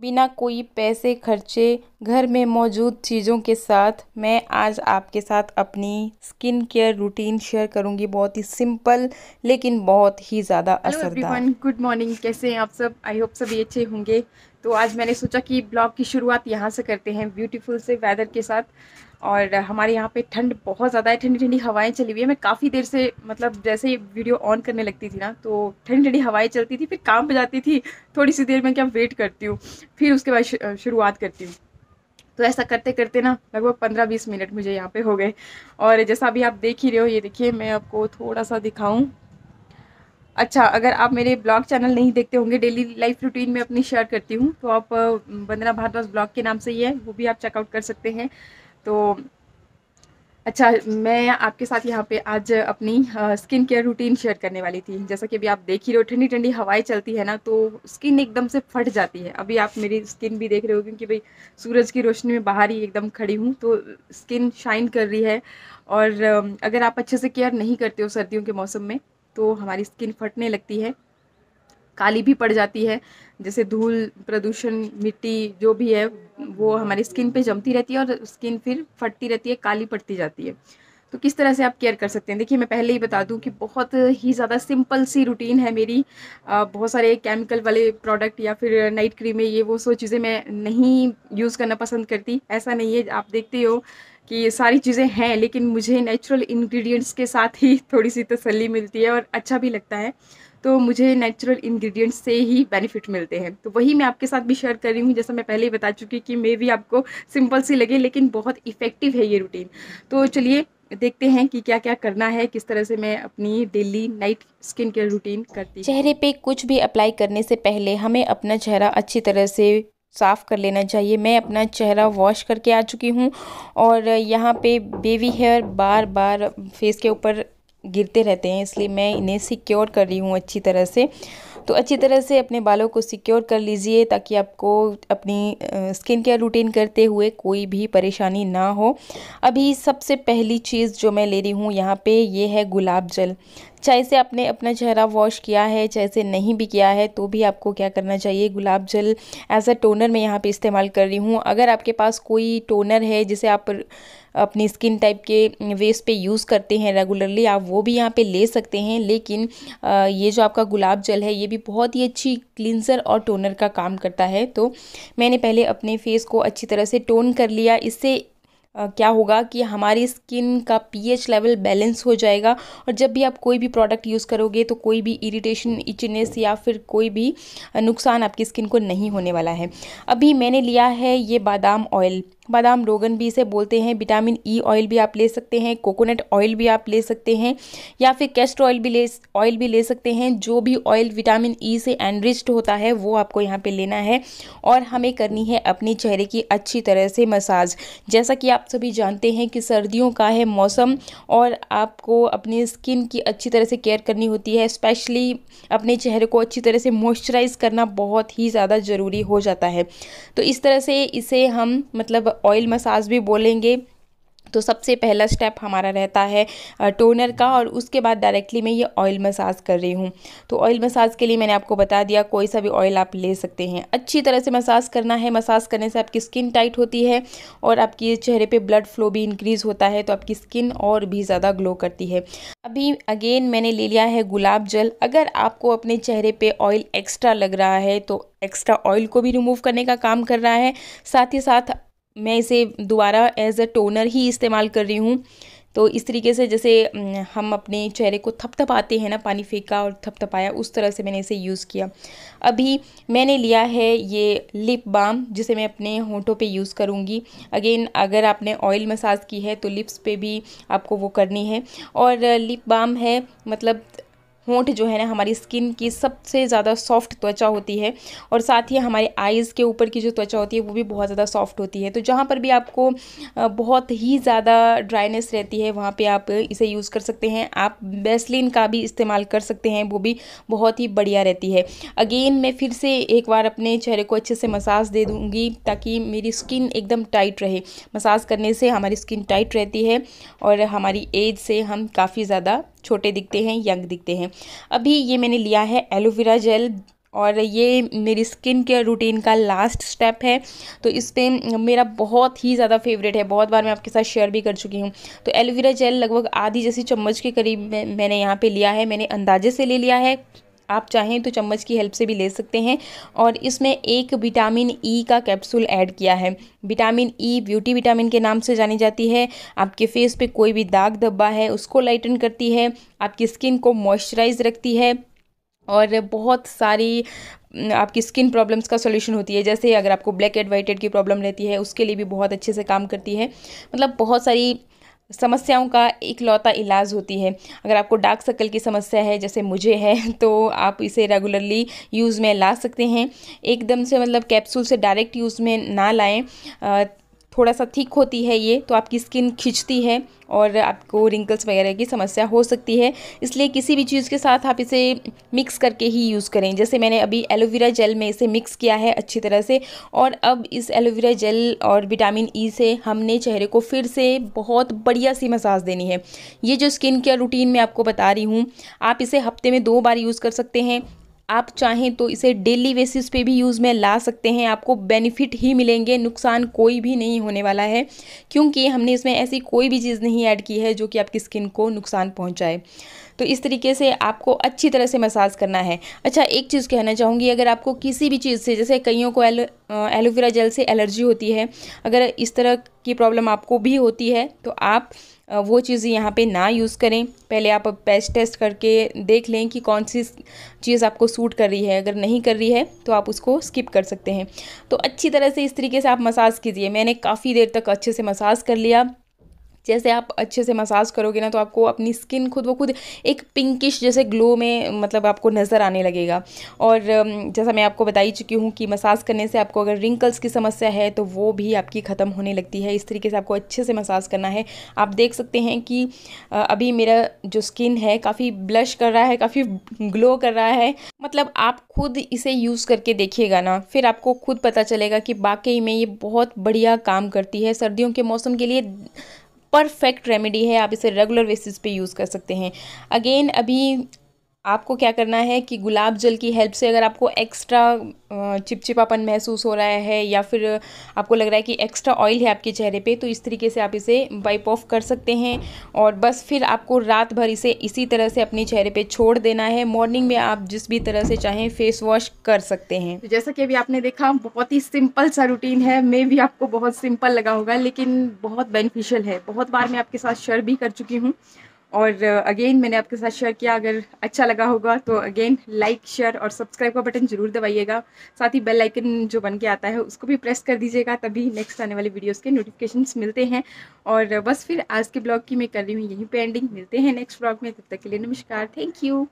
बिना कोई पैसे खर्चे घर में मौजूद चीज़ों के साथ मैं आज आपके साथ अपनी स्किन केयर रूटीन शेयर करूंगी बहुत ही सिंपल लेकिन बहुत ही ज़्यादा असरदार गुड मॉर्निंग कैसे हैं आप सब आई होप सभी अच्छे होंगे तो आज मैंने सोचा कि ब्लॉग की शुरुआत यहाँ से करते हैं ब्यूटीफुल से वेदर के साथ और हमारे यहाँ पे ठंड बहुत ज़्यादा है ठंडी ठंडी हवाएं चली हुई है मैं काफ़ी देर से मतलब जैसे ही वीडियो ऑन करने लगती थी ना तो ठंडी ठंडी हवाएं चलती थी फिर काम पे जाती थी थोड़ी सी देर में क्या वेट करती हूँ फिर उसके बाद शुरुआत करती हूँ तो ऐसा करते करते ना लगभग पंद्रह बीस मिनट मुझे यहाँ पर हो गए और जैसा अभी आप देख ही रहे हो ये देखिए मैं आपको थोड़ा सा दिखाऊँ अच्छा अगर आप मेरे ब्लॉग चैनल नहीं देखते होंगे डेली लाइफ रूटीन में अपनी शेयर करती हूँ तो आप वंदना भारद्वाज ब्लॉग के नाम से ही है वो भी आप चेकआउट कर सकते हैं तो अच्छा मैं आपके साथ यहाँ पे आज अपनी स्किन केयर रूटीन शेयर करने वाली थी जैसा कि अभी आप देख ही रहे हो ठंडी ठंडी हवाएं चलती है ना तो स्किन एकदम से फट जाती है अभी आप मेरी स्किन भी देख रहे हो क्योंकि भाई सूरज की रोशनी में बाहर ही एकदम खड़ी हूँ तो स्किन शाइन कर रही है और अगर आप अच्छे से केयर नहीं करते हो सर्दियों के मौसम में तो हमारी स्किन फटने लगती है काली भी पड़ जाती है जैसे धूल प्रदूषण मिट्टी जो भी है वो हमारी स्किन पे जमती रहती है और स्किन फिर फटती रहती है काली पड़ती जाती है तो किस तरह से आप केयर कर सकते हैं देखिए मैं पहले ही बता दूं कि बहुत ही ज़्यादा सिंपल सी रूटीन है मेरी बहुत सारे केमिकल वाले प्रोडक्ट या फिर नाइट क्रीमें ये वो सो चीज़ें मैं नहीं यूज़ करना पसंद करती ऐसा नहीं है आप देखते हो कि ये सारी चीज़ें हैं लेकिन मुझे नेचुरल इंग्रेडिएंट्स के साथ ही थोड़ी सी तसली मिलती है और अच्छा भी लगता है तो मुझे नेचुरल इंग्रेडिएंट्स से ही बेनिफिट मिलते हैं तो वही मैं आपके साथ भी शेयर कर रही हूँ जैसा मैं पहले ही बता चुकी कि मे भी आपको सिंपल सी लगे लेकिन बहुत इफ़ेक्टिव है ये रूटीन तो चलिए देखते हैं कि क्या क्या करना है किस तरह से मैं अपनी daily night skin care routine करती चेहरे पे कुछ भी अप्लाई करने से पहले हमें अपना चेहरा अच्छी तरह से साफ़ कर लेना चाहिए मैं अपना चेहरा वॉश करके आ चुकी हूँ और यहाँ पे बेबी हेयर बार बार फेस के ऊपर गिरते रहते हैं इसलिए मैं इन्हें सिक्योर कर रही हूँ अच्छी तरह से तो अच्छी तरह से अपने बालों को सिक्योर कर लीजिए ताकि आपको अपनी स्किन केयर रूटीन करते हुए कोई भी परेशानी ना हो अभी सबसे पहली चीज़ जो मैं ले रही हूँ यहाँ पे ये है गुलाब जल चाहे से आपने अपना चेहरा वॉश किया है चाहे से नहीं भी किया है तो भी आपको क्या करना चाहिए गुलाब जल एज अ टोनर मैं यहाँ पे इस्तेमाल कर रही हूँ अगर आपके पास कोई टोनर है जिसे आप अपनी स्किन टाइप के वेस पे यूज़ करते हैं रेगुलरली आप वो भी यहाँ पे ले सकते हैं लेकिन ये जो आपका गुलाब जल है ये भी बहुत ही अच्छी क्लिनजर और टोनर का काम करता है तो मैंने पहले अपने फेस को अच्छी तरह से टोन कर लिया इससे क्या होगा कि हमारी स्किन का पीएच लेवल बैलेंस हो जाएगा और जब भी आप कोई भी प्रोडक्ट यूज़ करोगे तो कोई भी इरिटेशन इचनेस या फिर कोई भी नुकसान आपकी स्किन को नहीं होने वाला है अभी मैंने लिया है ये बादाम ऑयल बादाम रोगन भी इसे बोलते हैं विटामिन ई e ऑयल भी आप ले सकते हैं कोकोनट ऑयल भी आप ले सकते हैं या फिर कैस्ट ऑयल भी ले ऑयल भी ले सकते हैं जो भी ऑयल विटामिन ई से एनरिच्ड होता है वो आपको यहाँ पे लेना है और हमें करनी है अपने चेहरे की अच्छी तरह से मसाज जैसा कि आप सभी जानते हैं कि सर्दियों का है मौसम और आपको अपनी स्किन की अच्छी तरह से केयर करनी होती है स्पेशली अपने चेहरे को अच्छी तरह से मॉइस्चराइज़ करना बहुत ही ज़्यादा ज़रूरी हो जाता है तो इस तरह से इसे हम मतलब ऑयल मसाज भी बोलेंगे तो सबसे पहला स्टेप हमारा रहता है टोनर का और उसके बाद डायरेक्टली मैं ये ऑयल मसाज कर रही हूँ तो ऑयल मसाज के लिए मैंने आपको बता दिया कोई सा भी ऑयल आप ले सकते हैं अच्छी तरह से मसाज करना है मसाज करने से आपकी स्किन टाइट होती है और आपकी चेहरे पर ब्लड फ्लो भी इंक्रीज़ होता है तो आपकी स्किन और भी ज़्यादा ग्लो करती है अभी अगेन मैंने ले लिया है गुलाब जल अगर आपको अपने चेहरे पर ऑयल एक्स्ट्रा लग रहा है तो एक्स्ट्रा ऑयल को भी रिमूव करने का काम कर रहा है साथ ही साथ मैं इसे दोबारा एज अ टोनर ही इस्तेमाल कर रही हूँ तो इस तरीके से जैसे हम अपने चेहरे को थपथपाते हैं ना पानी फेंका और थपथपाया उस तरह से मैंने इसे यूज़ किया अभी मैंने लिया है ये लिप बाम जिसे मैं अपने होठों पे यूज़ करूँगी अगेन अगर आपने ऑयल मसाज की है तो लिप्स पे भी आपको वो करनी है और लिप बाम है मतलब होंठ जो है ना हमारी स्किन की सबसे ज़्यादा सॉफ्ट त्वचा होती है और साथ ही हमारे आइज़ के ऊपर की जो त्वचा होती है वो भी बहुत ज़्यादा सॉफ्ट होती है तो जहाँ पर भी आपको बहुत ही ज़्यादा ड्राइनेस रहती है वहाँ पर आप इसे यूज़ कर सकते हैं आप बेसलिन का भी इस्तेमाल कर सकते हैं वो भी बहुत ही बढ़िया रहती है अगेन मैं फिर से एक बार अपने चेहरे को अच्छे से मसाज दे दूँगी ताकि मेरी स्किन एकदम टाइट रहे मसाज करने से हमारी स्किन टाइट रहती है और हमारी एज से हम काफ़ी ज़्यादा छोटे दिखते हैं यंग दिखते हैं अभी ये मैंने लिया है एलोवेरा जेल और ये मेरी स्किन केयर रूटीन का लास्ट स्टेप है तो इस पर मेरा बहुत ही ज़्यादा फेवरेट है बहुत बार मैं आपके साथ शेयर भी कर चुकी हूँ तो एलोवेरा जेल लगभग आधी जैसी चम्मच के करीब मैंने यहाँ पे लिया है मैंने अंदाजे से ले लिया है आप चाहें तो चम्मच की हेल्प से भी ले सकते हैं और इसमें एक विटामिन ई e का कैप्सूल ऐड किया है vitamin E e, beauty vitamin के नाम से जानी जाती है आपके फेस पे कोई भी दाग धब्बा है उसको लाइटन करती है आपकी स्किन को मॉइस्चराइज रखती है और बहुत सारी आपकी स्किन प्रॉब्लम्स का सोल्यूशन होती है जैसे अगर आपको ब्लैक एड वाइट एड की प्रॉब्लम रहती है उसके लिए भी बहुत अच्छे से काम करती है मतलब बहुत सारी समस्याओं का इकलौता इलाज होती है अगर आपको डार्क सर्कल की समस्या है जैसे मुझे है तो आप इसे रेगुलरली यूज़ में ला सकते हैं एकदम से मतलब कैप्सूल से डायरेक्ट यूज़ में ना लाएं थोड़ा सा थिक होती है ये तो आपकी स्किन खिंचती है और आपको रिंकल्स वगैरह की समस्या हो सकती है इसलिए किसी भी चीज़ के साथ आप इसे मिक्स करके ही यूज़ करें जैसे मैंने अभी एलोवेरा जेल में इसे मिक्स किया है अच्छी तरह से और अब इस एलोवेरा जेल और विटामिन ई e से हमने चेहरे को फिर से बहुत बढ़िया सी मसाज देनी है ये जो स्किन केयर रूटीन मैं आपको बता रही हूँ आप इसे हफ्ते में दो बार यूज़ कर सकते हैं आप चाहें तो इसे डेली बेसिस पे भी यूज़ में ला सकते हैं आपको बेनिफिट ही मिलेंगे नुकसान कोई भी नहीं होने वाला है क्योंकि हमने इसमें ऐसी कोई भी चीज़ नहीं ऐड की है जो कि आपकी स्किन को नुकसान पहुँचाए तो इस तरीके से आपको अच्छी तरह से मसाज करना है अच्छा एक चीज़ कहना चाहूँगी अगर आपको किसी भी चीज़ से जैसे कईयों को एलो एलोवेरा जेल से एलर्जी होती है अगर इस तरह की प्रॉब्लम आपको भी होती है तो आप वो चीज़ें यहाँ पे ना यूज़ करें पहले आप पेस्ट टेस्ट करके देख लें कि कौन सी चीज़ आपको सूट कर रही है अगर नहीं कर रही है तो आप उसको स्किप कर सकते हैं तो अच्छी तरह से इस तरीके से आप मसाज कीजिए मैंने काफ़ी देर तक अच्छे से मसाज कर लिया जैसे आप अच्छे से मसाज करोगे ना तो आपको अपनी स्किन खुद वो खुद एक पिंकिश जैसे ग्लो में मतलब आपको नज़र आने लगेगा और जैसा मैं आपको बता ही चुकी हूँ कि मसाज करने से आपको अगर रिंकल्स की समस्या है तो वो भी आपकी ख़त्म होने लगती है इस तरीके से आपको अच्छे से मसाज करना है आप देख सकते हैं कि अभी मेरा जो स्किन है काफ़ी ब्लश कर रहा है काफ़ी ग्लो कर रहा है मतलब आप खुद इसे यूज़ करके देखिएगा ना फिर आपको खुद पता चलेगा कि वाकई में ये बहुत बढ़िया काम करती है सर्दियों के मौसम के लिए परफेक्ट रेमेडी है आप इसे रेगुलर बेसिस पे यूज़ कर सकते हैं अगेन अभी आपको क्या करना है कि गुलाब जल की हेल्प से अगर आपको एक्स्ट्रा चिपचिपापन महसूस हो रहा है या फिर आपको लग रहा है कि एक्स्ट्रा ऑयल है आपके चेहरे पे तो इस तरीके से आप इसे वाइप ऑफ कर सकते हैं और बस फिर आपको रात भर इसे इसी तरह से अपने चेहरे पे छोड़ देना है मॉर्निंग में आप जिस भी तरह से चाहें फेस वॉश कर सकते हैं तो जैसा कि अभी आपने देखा बहुत ही सिंपल सा रूटीन है मे भी आपको बहुत सिंपल लगा होगा लेकिन बहुत बेनिफिशियल है बहुत बार मैं आपके साथ शेयर भी कर चुकी हूँ और अगेन uh, मैंने आपके साथ शेयर किया अगर अच्छा लगा होगा तो अगेन लाइक शेयर और सब्सक्राइब का बटन जरूर दबाइएगा साथ ही बेल आइकन जो बन के आता है उसको भी प्रेस कर दीजिएगा तभी नेक्स्ट आने वाले वीडियोस के नोटिफिकेशंस मिलते हैं और बस फिर आज के ब्लॉग की मैं कर रही हूँ यहीं पे एंडिंग मिलते हैं नेक्स्ट ब्लॉग में तब तक के लिए नमस्कार थैंक यू